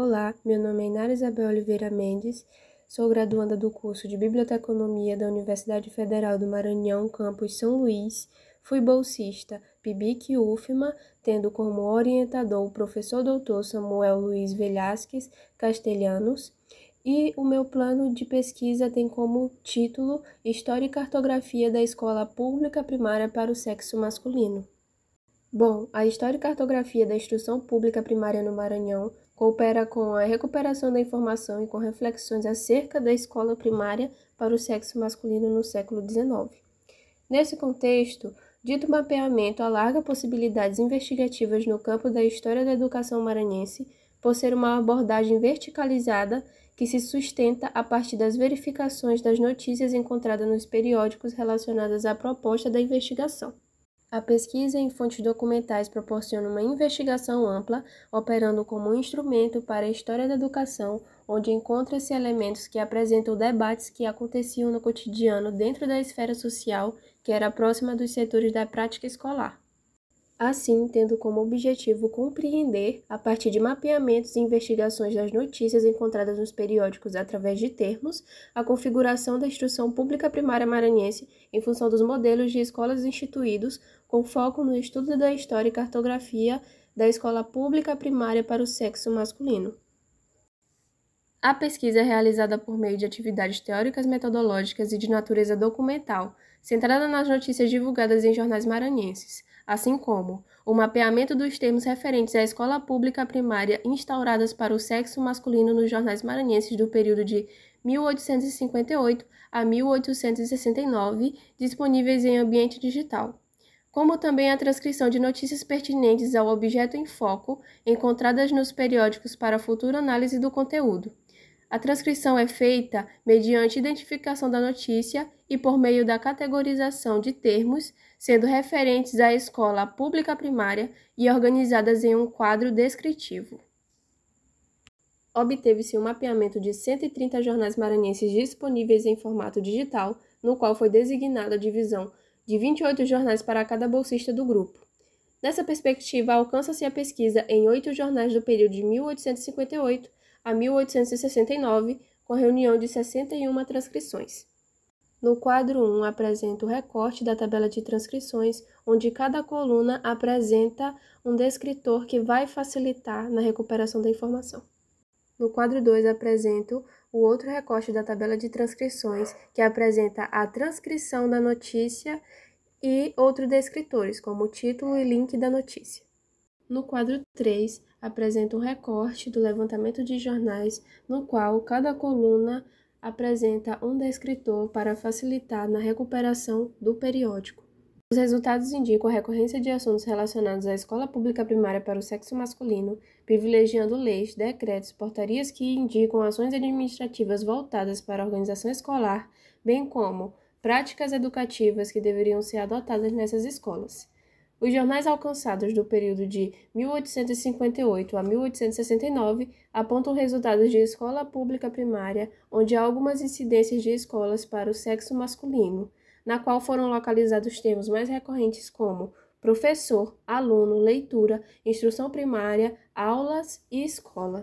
Olá, meu nome é Inara Isabel Oliveira Mendes, sou graduanda do curso de Biblioteconomia da Universidade Federal do Maranhão, campus São Luís. Fui bolsista PIBIC UFMA, tendo como orientador o professor doutor Samuel Luiz Velhasques Castelhanos, e o meu plano de pesquisa tem como título História e Cartografia da Escola Pública Primária para o Sexo Masculino. Bom, a história e cartografia da instrução pública primária no Maranhão coopera com a recuperação da informação e com reflexões acerca da escola primária para o sexo masculino no século XIX. Nesse contexto, dito mapeamento alarga possibilidades investigativas no campo da história da educação maranhense, por ser uma abordagem verticalizada que se sustenta a partir das verificações das notícias encontradas nos periódicos relacionadas à proposta da investigação. A pesquisa em fontes documentais proporciona uma investigação ampla, operando como um instrumento para a história da educação, onde encontra-se elementos que apresentam debates que aconteciam no cotidiano dentro da esfera social, que era próxima dos setores da prática escolar assim tendo como objetivo compreender, a partir de mapeamentos e investigações das notícias encontradas nos periódicos através de termos, a configuração da instrução pública primária maranhense em função dos modelos de escolas instituídos, com foco no estudo da história e cartografia da escola pública primária para o sexo masculino. A pesquisa é realizada por meio de atividades teóricas, metodológicas e de natureza documental, centrada nas notícias divulgadas em jornais maranhenses assim como o mapeamento dos termos referentes à escola pública primária instauradas para o sexo masculino nos jornais maranhenses do período de 1858 a 1869, disponíveis em ambiente digital. Como também a transcrição de notícias pertinentes ao objeto em foco, encontradas nos periódicos para futura análise do conteúdo. A transcrição é feita mediante identificação da notícia e por meio da categorização de termos, sendo referentes à escola pública primária e organizadas em um quadro descritivo. Obteve-se um mapeamento de 130 jornais maranhenses disponíveis em formato digital, no qual foi designada a divisão de 28 jornais para cada bolsista do grupo. Nessa perspectiva, alcança-se a pesquisa em oito jornais do período de 1858 a 1869, com a reunião de 61 transcrições. No quadro 1 apresenta o recorte da tabela de transcrições, onde cada coluna apresenta um descritor que vai facilitar na recuperação da informação. No quadro 2 apresento o outro recorte da tabela de transcrições, que apresenta a transcrição da notícia e outros descritores, como o título e link da notícia. No quadro 3, apresenta um recorte do levantamento de jornais, no qual cada coluna apresenta um descritor para facilitar na recuperação do periódico. Os resultados indicam a recorrência de assuntos relacionados à escola pública primária para o sexo masculino, privilegiando leis, decretos, portarias que indicam ações administrativas voltadas para a organização escolar, bem como práticas educativas que deveriam ser adotadas nessas escolas. Os jornais alcançados do período de 1858 a 1869 apontam resultados de escola pública primária, onde há algumas incidências de escolas para o sexo masculino, na qual foram localizados termos mais recorrentes como professor, aluno, leitura, instrução primária, aulas e escola.